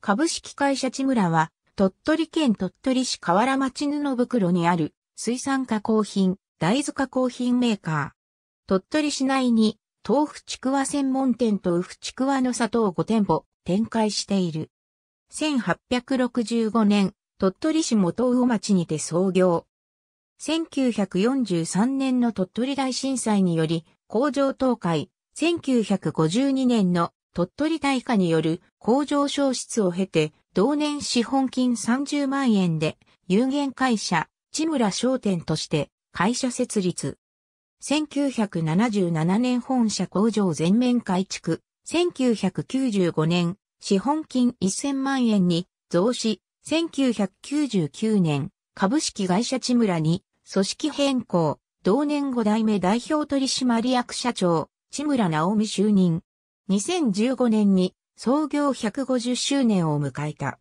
株式会社チムラは、鳥取県鳥取市河原町布袋にある水産加工品、大豆加工品メーカー。鳥取市内に豆腐ちくわ専門店とウフちくわの砂糖5店舗展開している。1865年、鳥取市元魚町にて創業。1943年の鳥取大震災により工場倒壊、1952年の鳥取大火による工場消失を経て、同年資本金30万円で、有限会社、千村商店として会社設立。1977年本社工場全面改築。1995年、資本金1000万円に増資。1999年、株式会社千村に組織変更。同年5代目代表取締役社長、千村直美就任。2015年に創業150周年を迎えた。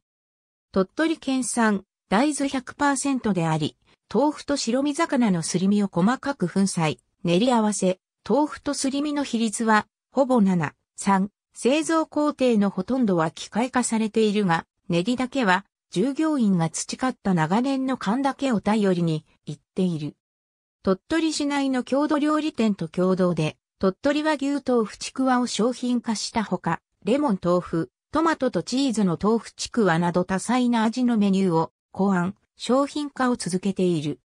鳥取県産大豆100%であり、豆腐と白身魚のすり身を細かく粉砕、練り合わせ、豆腐とすり身の比率は、ほぼ7、3、製造工程のほとんどは機械化されているが、練りだけは、従業員が培った長年の勘だけを頼りに、行っている。鳥取市内の郷土料理店と共同で、鳥取和牛豆腐ちくわを商品化したほか、レモン豆腐、トマトとチーズの豆腐ちくわなど多彩な味のメニューを考案、商品化を続けている。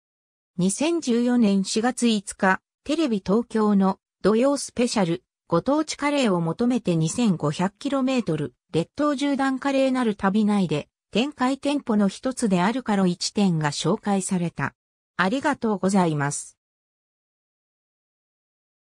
2014年4月5日、テレビ東京の土曜スペシャル、ご当地カレーを求めて 2500km、列島縦断カレーなる旅内で、展開店舗の一つであるカロ1店が紹介された。ありがとうございます。